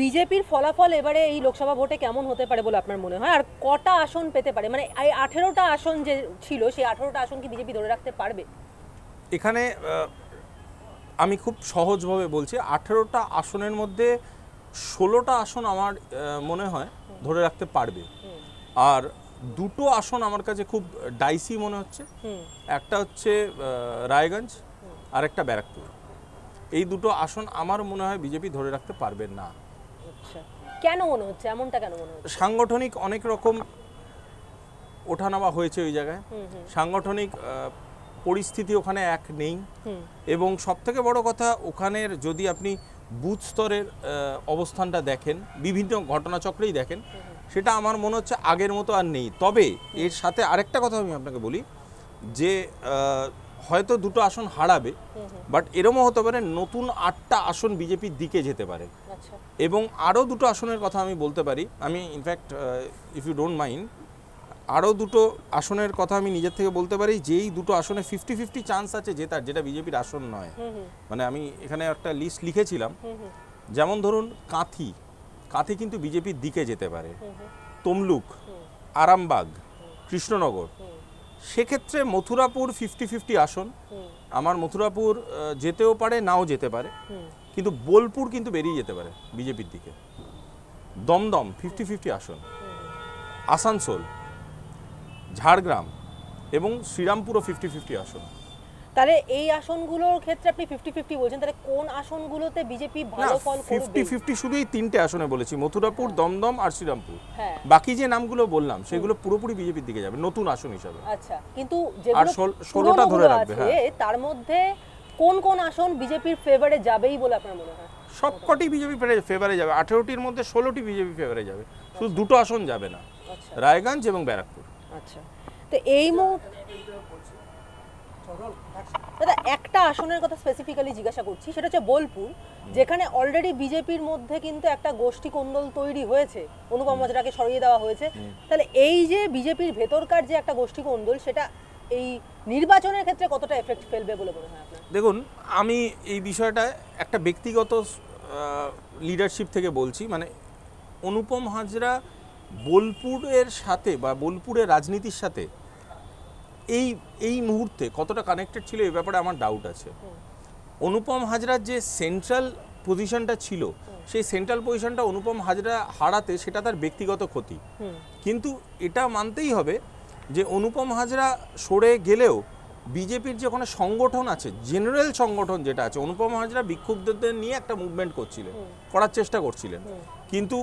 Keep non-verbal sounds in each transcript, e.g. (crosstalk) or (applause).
বিজেপির ফলাফল এবারে এই লোকসভা ভোটে কেমন হতে পারে বলে আপনার মনে হয় আর কটা আসন পেতে পারে মানে এই আঠেরোটা আসন যে ছিল সেই আঠেরোটা আসন কি বিজেপি ধরে রাখতে পারবে এখানে আমি খুব সহজভাবে বলছি আঠেরোটা আসনের মধ্যে ষোলোটা আসন আমার মনে হয় ধরে রাখতে পারবে আর দুটো আসন আমার কাছে খুব ডাইসি মনে হচ্ছে একটা হচ্ছে রায়গঞ্জ আর একটা ব্যারাকপুর এই দুটো আসন আমার মনে হয় বিজেপি ধরে রাখতে পারবে না আচ্ছা। কেন মনে হচ্ছে এমনটা কেন মনে হচ্ছে সাংগঠনিক অনেক রকম ওঠানামা হয়েছে ওই জায়গায় সাংগঠনিক পরিস্থিতি ওখানে এক নেই এবং সব থেকে বড় কথা ওখানের যদি আপনি বুথ স্তরের অবস্থানটা দেখেন বিভিন্ন ঘটনাচক্রেই দেখেন সেটা আমার মনে হচ্ছে আগের মতো আর নেই তবে এর সাথে আরেকটা কথা আমি আপনাকে বলি যে হয়তো দুটো আসন হারাবে বাট এরমও হতে পারে নতুন আটটা আসন বিজেপির দিকে যেতে পারে আচ্ছা। এবং আরও দুটো আসনের কথা আমি বলতে পারি আমি in fact if you don't mind আরও দুটো আসনের কথা আমি নিজের থেকে বলতে পারি যেই দুটো আসনে ফিফটি ফিফটি চান্স আছে জেতার যেটা বিজেপির আসন নয় মানে আমি এখানে একটা লিস্ট লিখেছিলাম যেমন ধরুন কাঁথি কাঁথি কিন্তু বিজেপির দিকে যেতে পারে তমলুক আরামবাগ কৃষ্ণনগর সেক্ষেত্রে মথুরাপুর ফিফটি ফিফটি আসন আমার মথুরাপুর যেতেও পারে নাও যেতে পারে কিন্তু বোলপুর কিন্তু বেরিয়ে যেতে পারে বিজেপির দিকে দমদম ফিফটি ফিফটি আসন আসানসোল ঝাড়গ্রাম এবং শ্রীরামপুরও ফিফটি ফিফটি আসন তাহলে এই আসনগুলোর ক্ষেত্রে আপনি ফিফটি ফিফটি বলছেন তাহলে কোন আসনগুলোতে বিজেপি ভালো ফল করবে ফিফটি ফিফটি শুধু এই তিনটে আসনে বলেছি মথুরাপুর হ্যাঁ। দমদম আর শ্রীরামপুর হ্যাঁ। বাকি যে নামগুলো বললাম সেগুলো পুরোপুরি বিজেপির দিকে যাবে নতুন আসন হিসাবে আচ্ছা কিন্তু আর ষোলোটা ধরে রাখবে হ্যাঁ। তার মধ্যে কোন কোন আসন বিজেপির ফেভারে যাবেই বলে আপনার মনে হয় সবকটি বিজেপি ফেভারে যাবে আঠেরোটির মধ্যে ষোলোটি বিজেপি ফেভারে যাবে শুধু আচ্ছা। দুটো আসন যাবে না আচ্ছা। রায়গঞ্জ এবং ব্যারাকপুর আচ্ছা তো এই মুহূর্তে দাদা একটা আসনের কথা স্পেসিফিক্যালি জিজ্ঞাসা করছি সেটা হচ্ছে বোলপুর যেখানে অলরেডি বিজেপির মধ্যে কিন্তু একটা গোষ্ঠী কোন্দল তৈরি হয়েছে অনুপম হাজরাকে সরিয়ে দেওয়া হয়েছে তাহলে এই যে বিজেপির ভেতরকার যে একটা গোষ্ঠী কোন্দল সেটা এই নির্বাচনের ক্ষেত্রে কতটা এফেক্ট ফেলবে বলে মনে হয় আপনার দেখুন আমি এই বিষয়টা একটা ব্যক্তিগত লিডারশিপ থেকে বলছি মানে অনুপম হাজরা বোলপুরের সাথে বা বোলপুরের রাজনীতির সাথে এই এই মুহূর্তে কতটা কানেক্টেড ছিল এই ব্যাপারে আমার ডাউট আছে অনুপম হাজরার যে সেন্ট্রাল পজিশনটা ছিল সেই সেন্ট্রাল পজিশনটা অনুপম হাজরা হারাতে সেটা তার ব্যক্তিগত ক্ষতি কিন্তু এটা মানতেই হবে যে অনুপম হাজরা সরে গেলেও বিজেপির যে ওখানে সংগঠন আছে জেনারেল সংগঠন যেটা আছে অনুপম হাজরা বিক্ষুব্ধদের নিয়ে একটা মুভমেন্ট করছিলেন করার চেষ্টা করছিলেন কিন্তু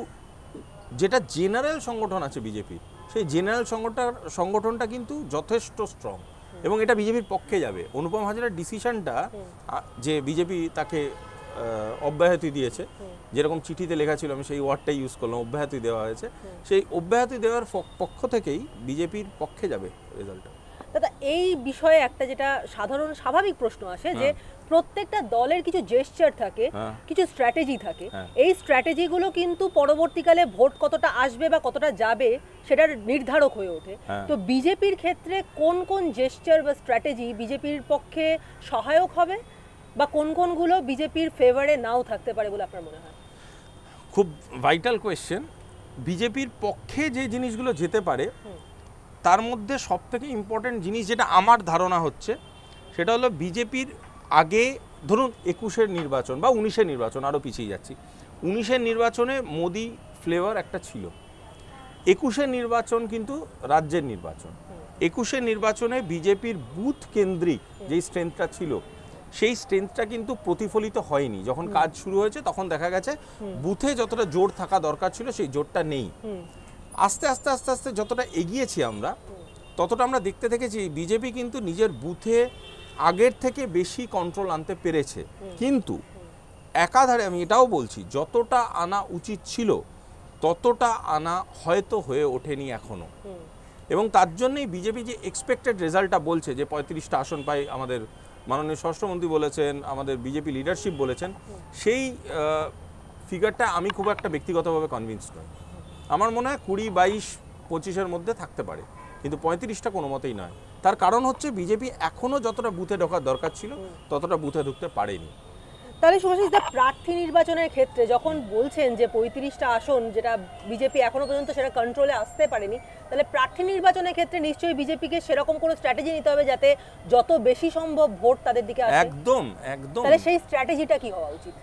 যেটা জেনারেল সংগঠন আছে বিজেপির সেই জেনারেল সংগঠন সংগঠনটা কিন্তু যথেষ্ট স্ট্রং এবং এটা বিজেপির পক্ষে যাবে অনুপম হাজরার ডিসিশনটা যে বিজেপি তাকে অব্যাহতি দিয়েছে যেরকম চিঠিতে লেখা ছিল আমি সেই ওয়ার্ডটাই ইউজ করলাম অব্যাহতি দেওয়া হয়েছে সেই অব্যাহতি দেওয়ার পক্ষ থেকেই বিজেপির পক্ষে যাবে রেজাল্টটা দাদা এই বিষয়ে একটা যেটা সাধারণ স্বাভাবিক প্রশ্ন আসে হ্যাঁ। যে প্রত্যেকটা দলের কিছু জেস্টার থাকে হ্যাঁ। কিছু স্ট্র্যাটেজি থাকে হ্যাঁ। এই স্ট্র্যাটেজিগুলো কিন্তু পরবর্তীকালে ভোট কতটা আসবে বা কতটা যাবে সেটার নির্ধারক হয়ে ওঠে তো বিজেপির ক্ষেত্রে কোন কোন জেস্টার বা স্ট্র্যাটেজি বিজেপির পক্ষে সহায়ক হবে বা কোন কোনগুলো বিজেপির ফেভারে নাও থাকতে পারে বলে আপনার মনে হয় খুব ভাইটাল কোয়েশ্চেন বিজেপির পক্ষে যে জিনিসগুলো যেতে পারে তার মধ্যে সব থেকে ইম্পর্টেন্ট জিনিস যেটা আমার ধারণা হচ্ছে সেটা হলো বিজেপির আগে ধরুন একুশের নির্বাচন বা উনিশের নির্বাচন আরও পিছিয়ে যাচ্ছি উনিশের নির্বাচনে মোদি ফ্লেভার একটা ছিল একুশের নির্বাচন কিন্তু রাজ্যের নির্বাচন একুশের নির্বাচনে বিজেপির বুথ কেন্দ্রিক যেই স্ট্রেংথটা ছিল সেই স্ট্রেংথটা কিন্তু প্রতিফলিত হয়নি যখন কাজ শুরু হয়েছে তখন দেখা গেছে বুথে যতটা জোর থাকা দরকার ছিল সেই জোরটা নেই আস্তে আস্তে আস্তে আস্তে যতটা এগিয়েছি আমরা ততটা আমরা দেখতে দেখেছি বিজেপি কিন্তু নিজের বুথে আগের থেকে বেশি কন্ট্রোল আনতে পেরেছে কিন্তু একাধারে আমি এটাও বলছি যতটা আনা উচিত ছিল ততটা আনা হয়তো হয়ে ওঠেনি এখনও এবং তার জন্যই বিজেপি যে এক্সপেক্টেড রেজাল্টটা বলছে যে পঁয়ত্রিশটা আসন পাই আমাদের মাননীয় স্বরাষ্ট্রমন্ত্রী বলেছেন আমাদের বিজেপি লিডারশিপ বলেছেন সেই ফিগারটা আমি খুব একটা ব্যক্তিগতভাবে কনভিন্স নই আমার মনে হয় কুড়ি বাইশ পঁচিশের মধ্যে থাকতে পারে কিন্তু পঁয়ত্রিশটা কোনো মতেই নয় তার কারণ হচ্ছে বিজেপি এখনও যতটা বুথে ঢোকার দরকার ছিল ততটা বুথে ঢুকতে পারেনি তাহলে শুভাশিস দা প্রার্থী নির্বাচনের ক্ষেত্রে যখন বলছেন যে পঁয়ত্রিশটা আসন যেটা বিজেপি এখনো পর্যন্ত সেটা কন্ট্রোলে আসতে পারেনি তাহলে প্রার্থী নির্বাচনের ক্ষেত্রে নিশ্চয়ই বিজেপিকে সেরকম কোনো স্ট্র্যাটেজি নিতে হবে যাতে যত বেশি সম্ভব ভোট তাদের দিকে আসে একদম একদম তাহলে সেই স্ট্র্যাটেজিটা কি হওয়া উচিত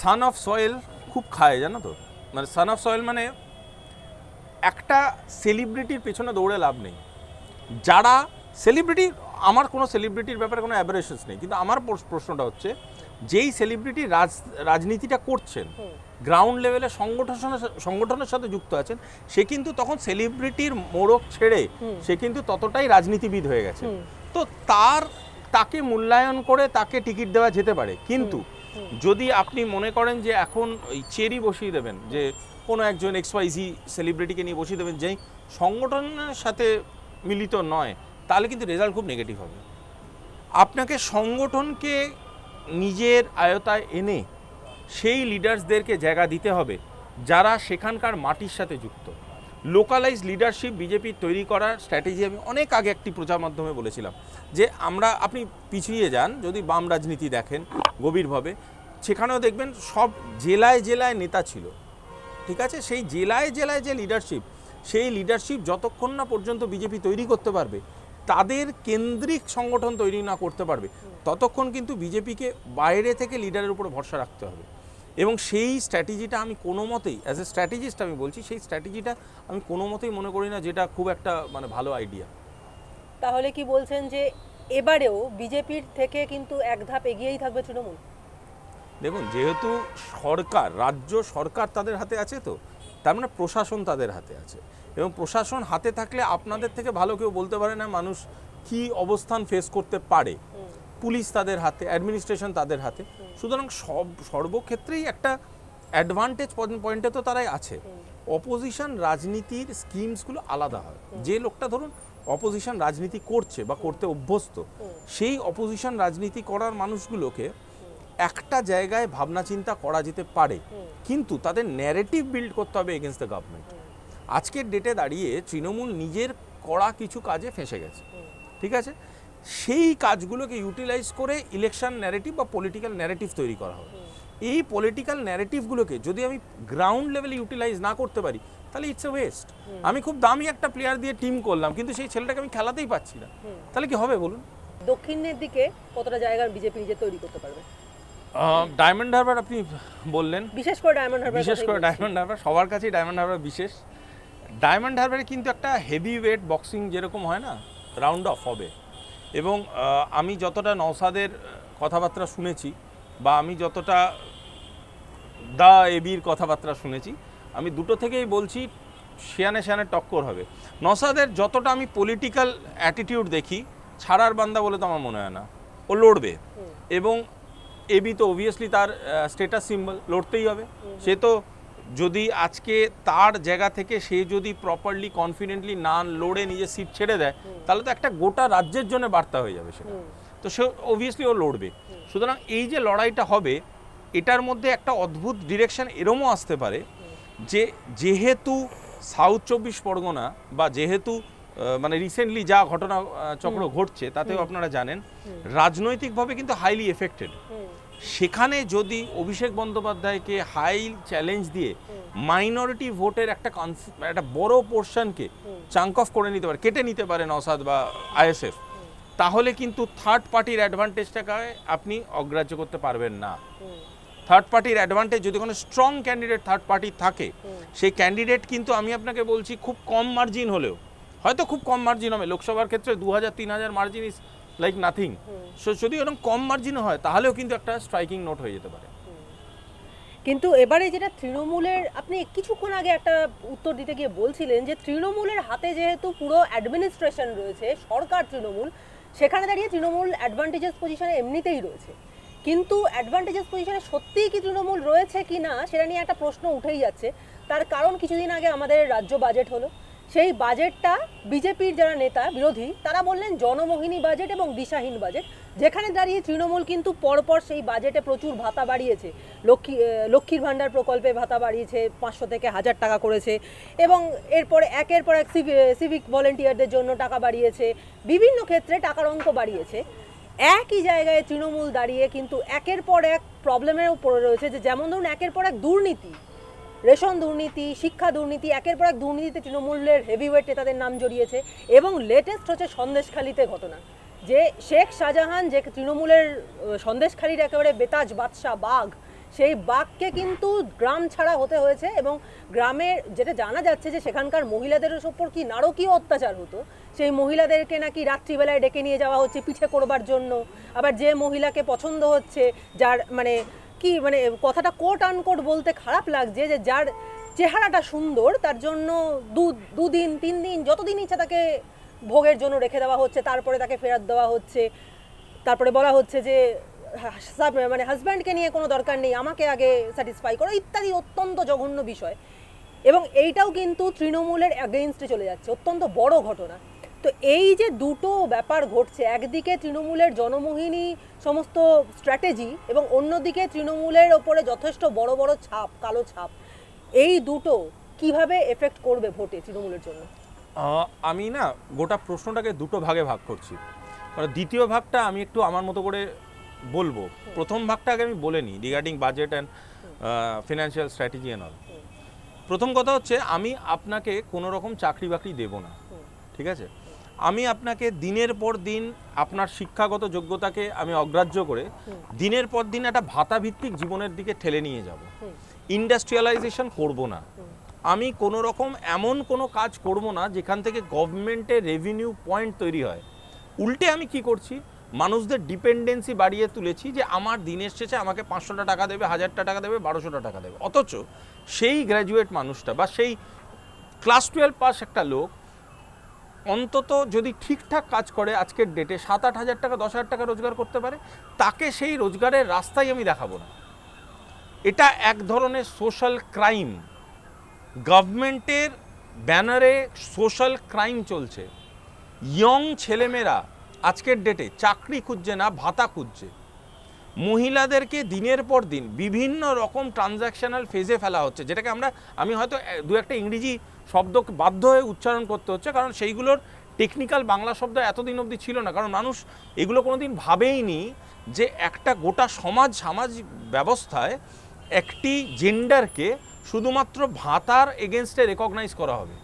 সান অফ সয়েল খুব খায় জানো তো মানে সান অফ সয়েল মানে একটা সেলিব্রিটির পেছনে দৌড়ে লাভ নেই যারা সেলিব্রিটি আমার কোনো সেলিব্রিটির ব্যাপারে কোনো অ্যাবারেশনস নেই কিন্তু আমার প্রশ্নটা হচ্ছে যেই সেলিব্রিটি রাজ রাজনীতিটা করছেন গ্রাউন্ড লেভেলে সংগঠনের সংগঠনের সাথে যুক্ত আছেন সে কিন্তু তখন সেলিব্রিটির মোড়ক ছেড়ে সে কিন্তু ততটাই রাজনীতিবিদ হয়ে গেছে তো তার তাকে মূল্যায়ন করে তাকে টিকিট দেওয়া যেতে পারে কিন্তু যদি আপনি মনে করেন যে এখন ওই চেরি বসিয়ে দেবেন যে কোনো একজন এক্সওয়াইজি সেলিব্রিটিকে নিয়ে বসিয়ে দেবেন যেই সংগঠনের সাথে মিলিত নয় তাহলে কিন্তু রেজাল্ট খুব নেগেটিভ হবে আপনাকে সংগঠনকে নিজের আয়তায় এনে সেই লিডার্সদেরকে জায়গা দিতে হবে যারা সেখানকার মাটির সাথে যুক্ত লোকালাইজ লিডারশিপ বিজেপি তৈরি করার স্ট্র্যাটেজি আমি অনেক আগে একটি প্রচার মাধ্যমে বলেছিলাম যে আমরা আপনি পিছিয়ে যান যদি বাম রাজনীতি দেখেন গভীরভাবে সেখানেও দেখবেন সব জেলায় জেলায় নেতা ছিল ঠিক আছে সেই জেলায় জেলায় যে লিডারশিপ সেই লিডারশিপ যতক্ষণ না পর্যন্ত বিজেপি তৈরি করতে পারবে তাদের কেন্দ্রিক সংগঠন তৈরি না করতে পারবে ততক্ষণ কিন্তু বিজেপিকে বাইরে থেকে লিডারের উপর ভরসা রাখতে হবে এবং সেই স্ট্র্যাটেজিটা আমি কোনো মতেই অ্যাজ এ স্ট্র্যাটেজিস্ট আমি বলছি সেই স্ট্র্যাটেজিটা আমি কোনো মতেই মনে করি না যেটা খুব একটা মানে ভালো আইডিয়া তাহলে কি বলছেন যে এবারেও বিজেপির থেকে কিন্তু এক ধাপ এগিয়েই থাকবে তৃণমূল দেখুন যেহেতু সরকার রাজ্য সরকার তাদের হাতে আছে তো তার মানে প্রশাসন তাদের হাতে আছে এবং প্রশাসন হাতে থাকলে আপনাদের থেকে ভালো কেউ বলতে পারে না মানুষ কি অবস্থান ফেস করতে পারে পুলিশ তাদের হাতে অ্যাডমিনিস্ট্রেশন তাদের হাতে সুতরাং সব সর্বক্ষেত্রেই একটা অ্যাডভান্টেজ পয়েন্টে তো তারাই আছে অপোজিশন রাজনীতির স্কিমসগুলো আলাদা হয় যে লোকটা ধরুন অপোজিশন রাজনীতি করছে বা করতে অভ্যস্ত সেই অপোজিশন রাজনীতি করার মানুষগুলোকে একটা জায়গায় ভাবনা চিন্তা করা যেতে পারে কিন্তু তাদের ন্যারেটিভ বিল্ড করতে হবে এগেনস্ট দ্য গভর্নমেন্ট আজকের ডেটে দাঁড়িয়ে তৃণমূল নিজের করা কিছু কাজে ফেঁসে গেছে ঠিক আছে সেই কাজগুলোকে ইউটিলাইজ করে ইলেকশন ন্যারেটিভ বা পলিটিক্যাল ন্যারেটিভ তৈরি করা হবে এই পলিটিক্যাল ন্যারেটিভগুলোকে যদি আমি গ্রাউন্ড লেভেলে ইউটিলাইজ না করতে পারি তাহলে ইটস এ ওয়েস্ট আমি খুব দামি একটা প্লেয়ার দিয়ে টিম করলাম কিন্তু সেই ছেলেটাকে আমি খেলাতেই পাচ্ছি না তাহলে কি হবে বলুন দক্ষিণের দিকে কতটা জায়গা বিজেপি নিজে তৈরি করতে পারবে ডায়মন্ড হারবার আপনি বললেন বিশেষ করে ডায়মন্ড হারবার বিশেষ করে ডায়মন্ড হারবার সবার কাছেই ডায়মন্ড হারবার বিশেষ ডায়মন্ড হারবারে কিন্তু একটা হেভি ওয়েট বক্সিং যেরকম হয় না রাউন্ড অফ হবে এবং আমি যতটা নওসাদের কথাবার্তা শুনেছি বা আমি যতটা দা এবির কথাবার্তা শুনেছি আমি দুটো থেকেই বলছি শেয়ানে শেয়ানে টক্কর হবে নসাদের যতটা আমি পলিটিক্যাল অ্যাটিটিউড দেখি ছাড়ার বান্দা বলে তো আমার মনে হয় না ও লড়বে এবং এবি তো অবভিয়াসলি তার স্টেটাস সিম্বল লড়তেই হবে সে তো যদি আজকে তার জায়গা থেকে সে যদি প্রপারলি কনফিডেন্টলি না লড়ে নিজে সিট ছেড়ে দেয় তাহলে তো একটা গোটা রাজ্যের জন্য বার্তা হয়ে যাবে সেটা তো সে অবভিয়াসলি ও লড়বে সুতরাং এই যে লড়াইটা হবে এটার মধ্যে একটা অদ্ভুত ডিরেকশন এরমও আসতে পারে যে যেহেতু সাউথ চব্বিশ পরগনা বা যেহেতু মানে রিসেন্টলি যা ঘটনা চক্র ঘটছে তাতেও আপনারা জানেন রাজনৈতিকভাবে কিন্তু হাইলি এফেক্টেড সেখানে যদি অভিষেক বন্দ্যোপাধ্যায়কে হাই চ্যালেঞ্জ দিয়ে মাইনরিটি ভোটের একটা একটা বড় পোর্শনকে চাঙ্ক অফ করে নিতে পারে কেটে নিতে পারে নসাদ বা আইএসএফ তাহলে কিন্তু থার্ড পার্টির অ্যাডভান্টেজটাকে আপনি অগ্রাহ্য করতে পারবেন না থার্ড পার্টির অ্যাডভান্টেজ যদি কোনো স্ট্রং ক্যান্ডিডেট থার্ড পার্টি থাকে সেই ক্যান্ডিডেট কিন্তু আমি আপনাকে বলছি খুব কম মার্জিন হলেও হয়তো খুব কম মার্জিন হবে লোকসভার ক্ষেত্রে দু হাজার তিন হাজার margin is like nothing so যদি এরকম কম মার্জিন হয় তাহলেও কিন্তু একটা স্ট্রাইকিং নোট হয়ে যেতে পারে কিন্তু এবারে যেটা তৃণমূলের আপনি কিছুক্ষণ আগে একটা উত্তর দিতে গিয়ে বলছিলেন যে তৃণমূলের হাতে যেহেতু পুরো অ্যাডমিনিস্ট্রেশন রয়েছে সরকার তৃণমূল সেখানে দাঁড়িয়ে তৃণমূল অ্যাডভান্টেজেস পজিশনে এমনিতেই রয়েছে কিন্তু অ্যাডভান্টেজেস পজিশনে সত্যিই কি তৃণমূল রয়েছে কি না সেটা নিয়ে একটা প্রশ্ন উঠেই যাচ্ছে তার কারণ কিছুদিন আগে আমাদের রাজ্য বাজেট হলো সেই বাজেটটা বিজেপির যারা নেতা বিরোধী তারা বললেন জনমোহিনী বাজেট এবং দিশাহীন বাজেট যেখানে দাঁড়িয়ে তৃণমূল কিন্তু পরপর সেই বাজেটে প্রচুর ভাতা বাড়িয়েছে লক্ষ্মী লক্ষ্মীর ভাণ্ডার প্রকল্পে ভাতা বাড়িয়েছে পাঁচশো থেকে হাজার টাকা করেছে এবং এরপরে একের পর এক সিভিক ভলেন্টিয়ারদের জন্য টাকা বাড়িয়েছে বিভিন্ন ক্ষেত্রে টাকার অঙ্ক বাড়িয়েছে একই জায়গায় তৃণমূল দাঁড়িয়ে কিন্তু একের পর এক প্রবলেমের পড়ে রয়েছে যে যেমন ধরুন একের পর এক দুর্নীতি রেশন দুর্নীতি শিক্ষা দুর্নীতি একের পর এক দুর্নীতিতে তৃণমূলের হেভিওয়েটে তাদের নাম জড়িয়েছে এবং লেটেস্ট হচ্ছে সন্দেশখালিতে ঘটনা যে শেখ শাহজাহান যে তৃণমূলের সন্দেশখালির একেবারে বেতাজ বাদশাহ বাঘ সেই বাঘকে কিন্তু গ্রাম ছাড়া হতে হয়েছে এবং গ্রামের যেটা জানা যাচ্ছে যে সেখানকার মহিলাদের ওপর কি নারকীয় অত্যাচার হতো সেই মহিলাদেরকে নাকি রাত্রিবেলায় ডেকে নিয়ে যাওয়া হচ্ছে পিঠে করবার জন্য আবার যে মহিলাকে পছন্দ হচ্ছে যার মানে কি মানে কথাটা কোট আন কোট বলতে খারাপ লাগছে যে যার চেহারাটা সুন্দর তার জন্য দু দুদিন তিন দিন যতদিন ইচ্ছা তাকে ভোগের জন্য রেখে দেওয়া হচ্ছে তারপরে তাকে ফেরত দেওয়া হচ্ছে তারপরে বলা হচ্ছে যে মানে হাজব্যান্ডকে নিয়ে কোনো দরকার নেই আমাকে আগে স্যাটিসফাই করো ইত্যাদি অত্যন্ত জঘন্য বিষয় এবং এইটাও কিন্তু তৃণমূলের অ্যাগেনস্টে চলে যাচ্ছে অত্যন্ত বড় ঘটনা তো এই যে দুটো ব্যাপার ঘটছে একদিকে তৃণমূলের জনমোহিনী সমস্ত স্ট্র্যাটেজি এবং অন্যদিকে তৃণমূলের ওপরে যথেষ্ট বড় বড় ছাপ কালো ছাপ এই দুটো কিভাবে এফেক্ট করবে ভোটে তৃণমূলের জন্য আমি না গোটা প্রশ্নটাকে দুটো ভাগে ভাগ করছি মানে দ্বিতীয় ভাগটা আমি একটু আমার মতো করে বলবো প্রথম ভাগটা আগে আমি বলে নিই regarding budget and financial strategy and all প্রথম কথা হচ্ছে আমি আপনাকে কোনো রকম চাকরি বাকরি দেব না ঠিক আছে আমি আপনাকে দিনের পর দিন আপনার শিক্ষাগত যোগ্যতাকে আমি অগ্রাহ্য করে দিনের পর দিন একটা ভাতাভিত্তিক জীবনের দিকে ঠেলে নিয়ে যাব ইন্ডাস্ট্রিয়ালাইজেশন করব না আমি কোনো রকম এমন কোনো কাজ করব না যেখান থেকে গভর্নমেন্টের রেভিনিউ পয়েন্ট তৈরি হয় উল্টে আমি কি করছি মানুষদের ডিপেন্ডেন্সি বাড়িয়ে তুলেছি যে আমার দিনের শেষে আমাকে পাঁচশোটা টাকা দেবে হাজারটা টাকা দেবে বারোশোটা টাকা দেবে অথচ সেই গ্র্যাজুয়েট মানুষটা বা সেই ক্লাস টুয়েলভ পাস একটা লোক অন্তত যদি ঠিকঠাক কাজ করে আজকের ডেটে সাত আট হাজার টাকা দশ হাজার টাকা রোজগার করতে পারে তাকে সেই রোজগারের রাস্তাই আমি দেখাবো না এটা এক ধরনের সোশ্যাল ক্রাইম গভর্নমেন্টের ব্যানারে সোশ্যাল ক্রাইম চলছে ইয়ং ছেলেমেয়েরা আজকের ডেটে চাকরি খুঁজছে না ভাতা খুঁজছে মহিলাদেরকে দিনের পর দিন বিভিন্ন রকম ট্রানজ্যাকশনাল ফেজে ফেলা হচ্ছে যেটাকে আমরা আমি হয়তো দু একটা ইংরেজি শব্দ বাধ্য হয়ে উচ্চারণ করতে হচ্ছে কারণ সেইগুলোর টেকনিক্যাল বাংলা শব্দ এতদিন অবধি ছিল না কারণ মানুষ এগুলো কোনো দিন ভাবেইনি যে একটা গোটা সমাজ সামাজিক ব্যবস্থায় একটি জেন্ডারকে শুধুমাত্র ভাতার এগেনস্টে রেকগনাইজ করা হবে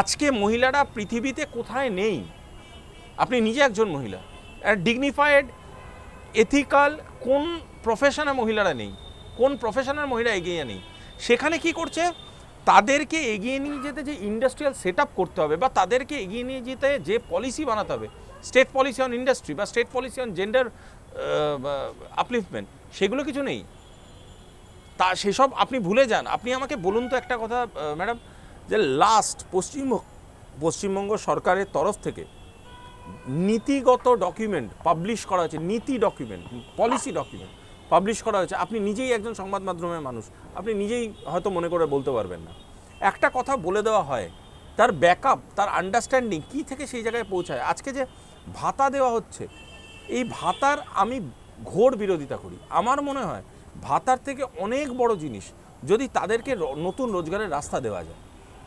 আজকে মহিলারা পৃথিবীতে কোথায় নেই আপনি নিজে একজন মহিলা ডিগনিফাইড এথিক্যাল কোন প্রফেশনে মহিলারা নেই কোন প্রফেশনের মহিলা এগিয়ে নেই সেখানে কি করছে তাদেরকে এগিয়ে নিয়ে যেতে যে ইন্ডাস্ট্রিয়াল সেট করতে হবে বা তাদেরকে এগিয়ে নিয়ে যেতে যে পলিসি বানাতে হবে স্টেট পলিসি অন ইন্ডাস্ট্রি বা state policy on gender upliftment সেগুলো কিছু নেই তা সেসব আপনি ভুলে যান আপনি আমাকে বলুন তো একটা কথা ম্যাডাম যে লাস্ট পশ্চিমবঙ্গ পশ্চিমবঙ্গ সরকারের তরফ থেকে নীতিগত ডকুমেন্ট পাবলিশ করা হয়েছে নীতি ডকুমেন্ট পলিসি ডকুমেন্ট পাবলিশ করা হয়েছে আপনি নিজেই একজন সংবাদ মাধ্যমের মানুষ আপনি নিজেই হয়তো মনে করে বলতে পারবেন না একটা কথা বলে দেওয়া হয় তার ব্যাকআপ তার আন্ডারস্ট্যান্ডিং কি থেকে সেই জায়গায় পৌঁছায় আজকে যে ভাতা দেওয়া হচ্ছে এই ভাতার আমি ঘোর বিরোধিতা করি আমার মনে হয় ভাতার থেকে অনেক বড় জিনিস যদি তাদেরকে নতুন রোজগারের রাস্তা দেওয়া যায়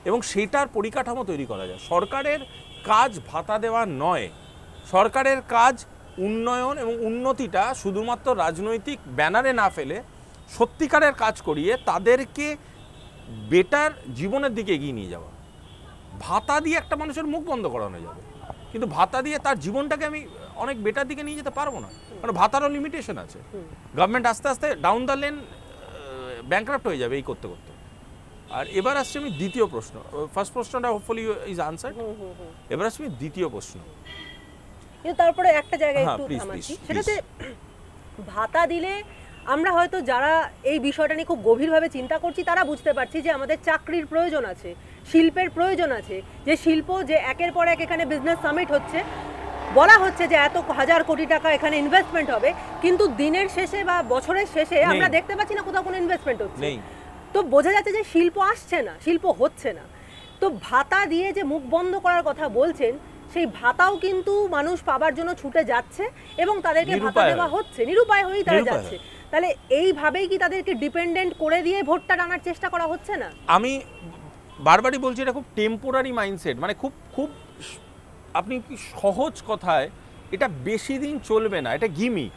এবং সেটার পরিকাঠামো তৈরি করা যায় সরকারের কাজ ভাতা দেওয়া নয় সরকারের কাজ উন্নয়ন এবং উন্নতিটা শুধুমাত্র রাজনৈতিক ব্যানারে না ফেলে সত্যিকারের কাজ করিয়ে তাদেরকে বেটার জীবনের দিকে এগিয়ে নিয়ে যাওয়া ভাতা দিয়ে একটা মানুষের মুখ বন্ধ করানো যাবে কিন্তু ভাতা দিয়ে তার জীবনটাকে আমি অনেক বেটার দিকে নিয়ে যেতে পারবো না কারণ ভাতারও লিমিটেশন আছে গভর্নমেন্ট আস্তে আস্তে ডাউন দ্য লেন ব্যাঙ্করাপ্ট হয়ে যাবে এই করতে করতে আর এবার আসছে আমি দ্বিতীয় প্রশ্ন ফার্স্ট প্রশ্নটা হোপফুলি ইজ আনসার এবার আসছে আমি দ্বিতীয় প্রশ্ন কিন্তু তারপরে একটা জায়গায় হ্যাঁ, একটু থামাচ্ছি যে ভাতা দিলে আমরা হয়তো যারা এই বিষয়টা নিয়ে খুব গভীরভাবে চিন্তা করছি তারা বুঝতে পারছি যে আমাদের চাকরির প্রয়োজন আছে শিল্পের প্রয়োজন আছে যে শিল্প যে একের পর এক এখানে বিজনেস সামিট হচ্ছে বলা হচ্ছে যে এত হাজার কোটি টাকা এখানে ইনভেস্টমেন্ট হবে কিন্তু দিনের শেষে বা বছরের শেষে আমরা দেখতে পাচ্ছি না কোথাও কোনো ইনভেস্টমেন্ট হচ্ছে তো বোঝা যাচ্ছে যে শিল্প আসছে না শিল্প হচ্ছে না তো ভাতা দিয়ে যে মুখ বন্ধ করার কথা বলছেন সেই ভাতাও কিন্তু মানুষ পাবার জন্য ছুটে যাচ্ছে এবং তাদেরকে ভাতা দেওয়া হচ্ছে নিরুপায় হয়েই তারা যাচ্ছে তাহলে এইভাবেই কি তাদেরকে ডিপেন্ডেন্ট করে দিয়ে ভোটটা টানার চেষ্টা করা হচ্ছে না আমি বারবারই বলছি এটা খুব টেম্পোরারি মাইন্ডসেট মানে খুব খুব আপনি কি সহজ কথায় এটা বেশি দিন চলবে না এটা গিমি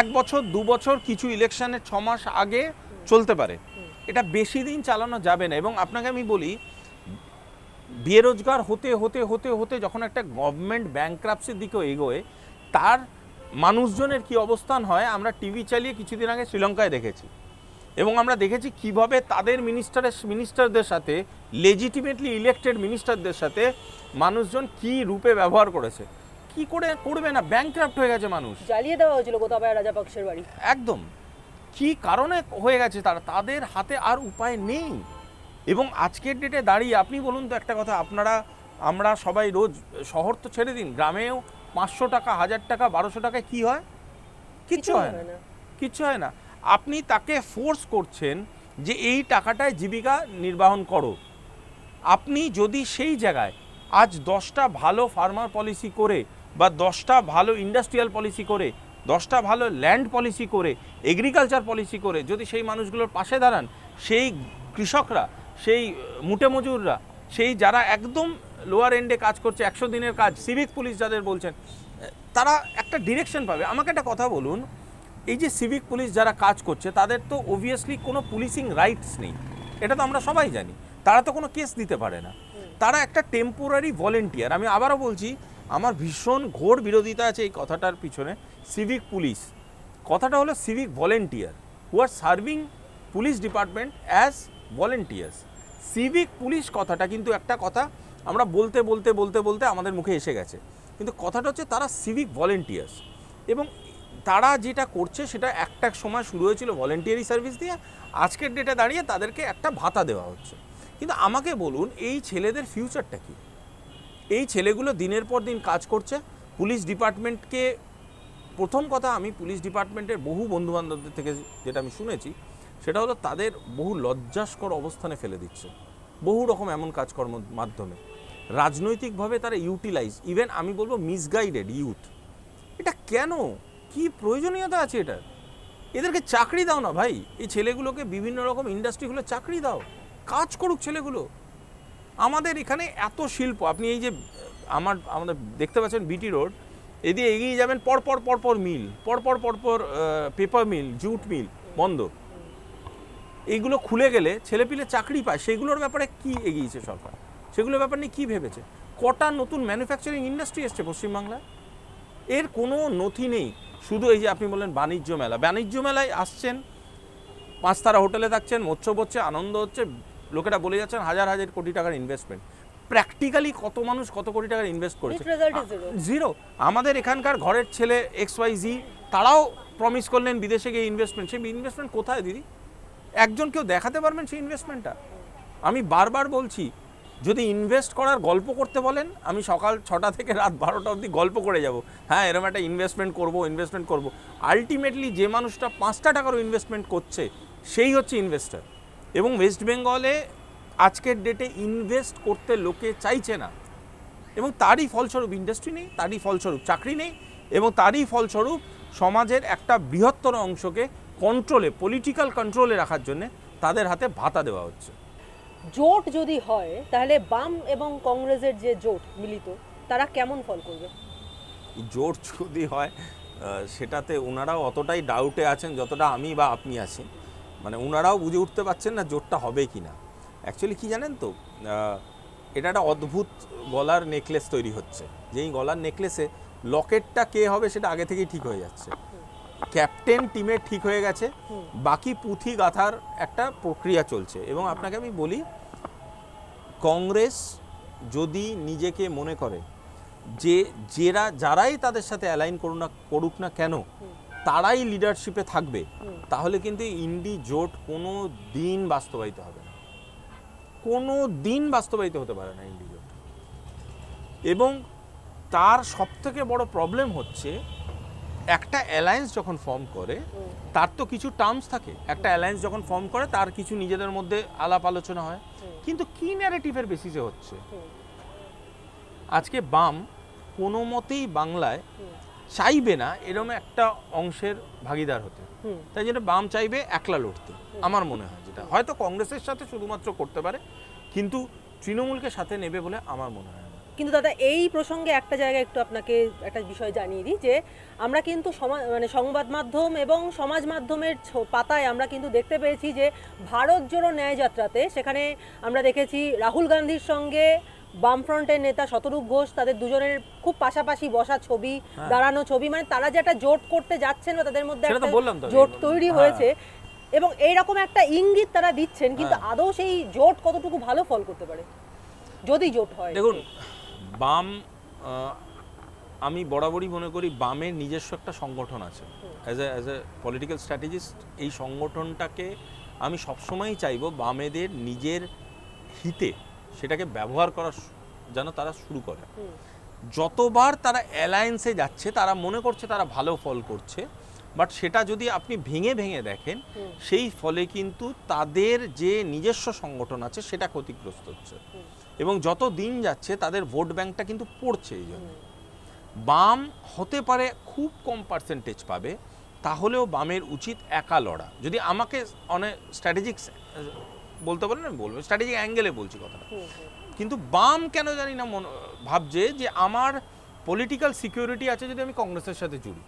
এক বছর দু বছর কিছু ইলেকশনের ছমাস আগে চলতে পারে এটা বেশি দিন চালানো যাবে না এবং আপনাকে আমি বলি বেরোজগার হতে হতে হতে হতে যখন একটা গভর্নমেন্ট ব্যাংক্রাপসির দিকে এগোয় তার মানুষজনের কি অবস্থান হয় আমরা টিভি চালিয়ে কিছুদিন আগে শ্রীলঙ্কায় দেখেছি এবং আমরা দেখেছি কিভাবে তাদের মিনিস্টারের মিনিস্টারদের সাথে লেজিটিমেটলি ইলেকটেড মিনিস্টারদের সাথে মানুষজন কি রূপে ব্যবহার করেছে কি করে করবে না ব্যাংক্রাফ্ট হয়ে গেছে মানুষ জ্বালিয়ে দেওয়া হয়েছিল গোতাবায় রাজাপক্ষের বাড়ি একদম কি কারণে হয়ে গেছে তারা তাদের হাতে আর উপায় নেই এবং আজকের ডেটে দাঁড়িয়ে আপনি বলুন তো একটা কথা আপনারা আমরা সবাই রোজ শহর তো ছেড়ে দিন গ্রামেও পাঁচশো টাকা হাজার টাকা বারোশো টাকায় কি হয় কিচ্ছু হয় না কিচ্ছু হয় না আপনি তাকে ফোর্স করছেন যে এই টাকাটায় জীবিকা নির্বাহন করো আপনি যদি সেই জায়গায় আজ দশটা ভালো ফার্মার পলিসি করে বা দশটা ভালো ইন্ডাস্ট্রিয়াল পলিসি করে দশটা ভালো ল্যান্ড পলিসি করে এগ্রিকালচার পলিসি করে যদি সেই মানুষগুলোর পাশে দাঁড়ান সেই কৃষকরা সেই মুটে মজুররা সেই যারা একদম লোয়ার এন্ডে কাজ করছে একশো দিনের কাজ সিভিক পুলিশ যাদের বলছেন তারা একটা ডিরেকশন পাবে আমাকে একটা কথা বলুন এই যে সিভিক পুলিশ যারা কাজ করছে তাদের তো অবভিয়াসলি কোনো পুলিশিং রাইটস নেই এটা তো আমরা সবাই জানি তারা তো কোনো কেস দিতে পারে না তারা একটা টেম্পোরারি ভলেন্টিয়ার আমি আবারও বলছি আমার ভীষণ ঘোর বিরোধিতা আছে এই কথাটার পিছনে সিভিক পুলিশ কথাটা হলো civic volunteer who are serving police department as volunteers civic police কথাটা কিন্তু একটা কথা আমরা বলতে বলতে বলতে বলতে আমাদের মুখে এসে গেছে কিন্তু কথাটা হচ্ছে তারা সিভিক ভলেন্টিয়ার্স এবং তারা যেটা করছে সেটা একটা সময় শুরু হয়েছিল ভলেন্টিয়ারি সার্ভিস দিয়ে আজকের ডেটে দাঁড়িয়ে তাদেরকে একটা ভাতা দেওয়া হচ্ছে কিন্তু আমাকে বলুন এই ছেলেদের ফিউচারটা কি এই ছেলেগুলো দিনের পর দিন কাজ করছে পুলিশ ডিপার্টমেন্টকে প্রথম কথা আমি পুলিশ ডিপার্টমেন্টের বহু বন্ধুবান্ধবদের থেকে যেটা আমি শুনেছি সেটা হলো তাদের বহু লজ্জাস্কর অবস্থানে ফেলে দিচ্ছে বহু রকম এমন কাজকর্ম মাধ্যমে রাজনৈতিকভাবে তারা ইউটিলাইজ ইভেন আমি বলবো মিসগাইডেড ইউথ এটা কেন কি প্রয়োজনীয়তা আছে এটার এদেরকে চাকরি দাও না ভাই এই ছেলেগুলোকে বিভিন্ন রকম ইন্ডাস্ট্রিগুলো চাকরি দাও কাজ করুক ছেলেগুলো আমাদের এখানে এত শিল্প আপনি এই যে আমার আমাদের দেখতে পাচ্ছেন বিটি রোড এদিকে এগিয়ে যাবেন পরপর পরপর মিল পরপর পরপর পেপার মিল জুট মিল বন্ধ এইগুলো খুলে গেলে ছেলেপিলে চাকরি পায় সেগুলোর ব্যাপারে কি এগিয়েছে সরকার সেগুলোর ব্যাপার নিয়ে কী ভেবেছে কটা নতুন ম্যানুফ্যাকচারিং ইন্ডাস্ট্রি এসছে পশ্চিমবাংলায় এর কোনো নথি নেই শুধু এই যে আপনি বললেন বাণিজ্য মেলা বাণিজ্য মেলায় আসছেন পাঁচতারা হোটেলে থাকছেন মৎস্যব হচ্ছে আনন্দ হচ্ছে লোকেরা বলে যাচ্ছেন হাজার হাজার কোটি টাকার ইনভেস্টমেন্ট প্র্যাকটিক্যালি কত মানুষ কত কোটি টাকার ইনভেস্ট করেছে জিরো আমাদের এখানকার ঘরের ছেলে এক্স ওয়াই জি তারাও প্রমিস করলেন বিদেশে গিয়ে ইনভেস্টমেন্ট সেই ইনভেস্টমেন্ট কোথায় দিদি একজন কেউ দেখাতে পারবেন সেই ইনভেস্টমেন্টটা আমি বারবার বলছি যদি ইনভেস্ট করার গল্প করতে বলেন আমি সকাল ছটা থেকে রাত বারোটা অবধি গল্প করে যাব হ্যাঁ এরকম একটা ইনভেস্টমেন্ট করব ইনভেস্টমেন্ট করব আলটিমেটলি যে মানুষটা পাঁচটা টাকারও ইনভেস্টমেন্ট করছে সেই হচ্ছে ইনভেস্টার এবং ওয়েস্ট বেঙ্গলে আজকের ডেটে ইনভেস্ট করতে লোকে চাইছে না এবং তারই ফলস্বরূপ ইন্ডাস্ট্রি নেই তারই ফলস্বরূপ চাকরি নেই এবং তারই ফলস্বরূপ সমাজের একটা বৃহত্তর অংশকে কন্ট্রোলে পলিটিক্যাল কন্ট্রোলে রাখার জন্য তাদের হাতে ভাতা দেওয়া হচ্ছে জোট যদি হয় তাহলে বাম এবং কংগ্রেসের যে জোট মিলিত তারা কেমন ফল করবে জোট যদি হয় সেটাতে ওনারাও অতটাই ডাউটে আছেন যতটা আমি বা আপনি আছি মানে ওনারাও বুঝে উঠতে পারছেন না জোটটা হবে কি না অ্যাকচুয়ালি কী জানেন তো এটা একটা অদ্ভুত গলার নেকলেস তৈরি হচ্ছে যেই গলার নেকলেসে লকেটটা কে হবে সেটা আগে থেকেই ঠিক হয়ে যাচ্ছে ক্যাপ্টেন টিমে ঠিক হয়ে গেছে বাকি পুঁথি গাথার একটা প্রক্রিয়া চলছে এবং আপনাকে আমি বলি কংগ্রেস যদি নিজেকে মনে করে যে যেরা যারাই তাদের সাথে অ্যালাইন করুন না করুক না কেন তারাই লিডারশিপে থাকবে তাহলে কিন্তু ইন্ডি জোট কোনো দিন বাস্তবায়িত হবে না কোনো দিন বাস্তবায়িত হতে পারে না ইন্ডি জোট এবং তার সবথেকে বড় প্রবলেম হচ্ছে একটা অ্যালায়েন্স যখন ফর্ম করে তার তো কিছু টার্মস থাকে একটা অ্যালায়েন্স যখন ফর্ম করে তার কিছু নিজেদের মধ্যে আলাপ আলোচনা হয় কিন্তু কি ন্যারেটিভের বেসিসে হচ্ছে আজকে বাম কোনো মতেই বাংলায় চাইবে না এরম একটা অংশের ভাগিদার হতে তাই জন্য বাম চাইবে একলা লড়তে আমার মনে হয় যেটা হয়তো কংগ্রেসের সাথে শুধুমাত্র করতে পারে কিন্তু তৃণমূলকে সাথে নেবে বলে আমার মনে হয় কিন্তু দাদা এই প্রসঙ্গে একটা জায়গায় একটু আপনাকে একটা বিষয় জানিয়ে দিই যে আমরা কিন্তু মানে সংবাদ মাধ্যম এবং সমাজ মাধ্যমের পাতায় আমরা কিন্তু দেখতে পেয়েছি যে ভারত জোড়ো ন্যায় যাত্রাতে সেখানে আমরা দেখেছি রাহুল গান্ধীর সঙ্গে বামফ্রন্টের নেতা শতরূপ ঘোষ তাদের দুজনের খুব পাশাপাশি বসা ছবি হ্যাঁ। দাঁড়ানো ছবি মানে তারা যে একটা জোট করতে যাচ্ছেন বা তাদের মধ্যে একটা জোট তৈরি হ্যাঁ। হয়েছে এবং এইরকম একটা ইঙ্গিত তারা দিচ্ছেন কিন্তু হ্যাঁ। আদৌ সেই জোট কতটুকু ভালো ফল করতে পারে যদি জোট হয় দেখুন বাম আমি বরাবরই মনে করি বামের নিজস্ব একটা সংগঠন আছে as a as a political strategist এই সংগঠনটাকে আমি সবসময়ই চাইব বামেদের নিজের হিতে সেটাকে ব্যবহার করা যেন তারা শুরু করে যতবার তারা অ্যালায়েন্সে যাচ্ছে তারা মনে করছে তারা ভালো ফল করছে বাট সেটা যদি আপনি ভেঙে ভেঙে দেখেন সেই ফলে কিন্তু তাদের যে নিজস্ব সংগঠন আছে সেটা ক্ষতিগ্রস্ত হচ্ছে এবং যত দিন যাচ্ছে তাদের ভোট ব্যাংকটা কিন্তু পড়ছে এই জন্য বাম হতে পারে খুব কম পার্সেন্টেজ পাবে তাহলেও বামের উচিত একা লড়া যদি আমাকে অনেক স্ট্র্যাটেজিক বলতে পারেন আমি বলবো স্ট্র্যাটেজিক অ্যাঙ্গেলে বলছি কথাটা কিন্তু বাম কেন জানি না ভাবছে যে আমার পলিটিক্যাল সিকিউরিটি আছে যদি আমি কংগ্রেসের সাথে জুড়ি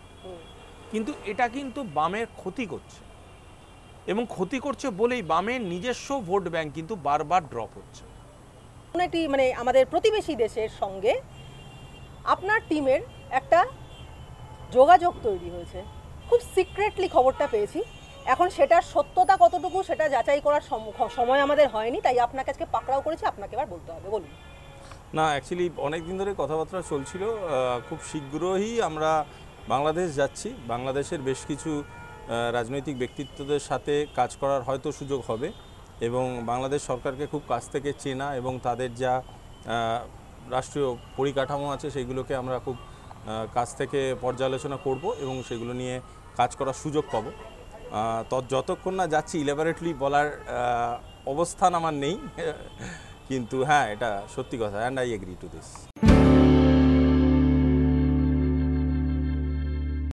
কিন্তু এটা কিন্তু বামের ক্ষতি করছে এবং ক্ষতি করছে বলেই বামের নিজস্ব ভোট ব্যাংক কিন্তু বারবার ড্রপ হচ্ছে কোনো একটি মানে আমাদের প্রতিবেশী দেশের সঙ্গে আপনার টিমের একটা যোগাযোগ তৈরি হয়েছে খুব সিক্রেটলি খবরটা পেয়েছি এখন সেটার সত্যতা কতটুকু সেটা যাচাই করার সময় আমাদের হয়নি তাই আপনাকে আজকে পাকড়াও করেছি আপনাকে এবার বলতে হবে বলুন না অ্যাকচুয়ালি অনেক দিন ধরে কথাবার্তা চলছিল খুব শীঘ্রই আমরা বাংলাদেশ যাচ্ছি বাংলাদেশের বেশ কিছু রাজনৈতিক ব্যক্তিত্বদের সাথে কাজ করার হয়তো সুযোগ হবে এবং বাংলাদেশ সরকারকে খুব কাছ থেকে চেনা এবং তাদের যা রাষ্ট্রীয় পরিকাঠামো আছে সেগুলোকে আমরা খুব কাছ থেকে পর্যালোচনা করব এবং সেগুলো নিয়ে কাজ করার সুযোগ পাব যতক্ষণ না যাচ্ছি ইলেবারেটলি বলার অবস্থান আমার নেই (laughs) কিন্তু হ্যাঁ এটা সত্যি কথা and I agree to this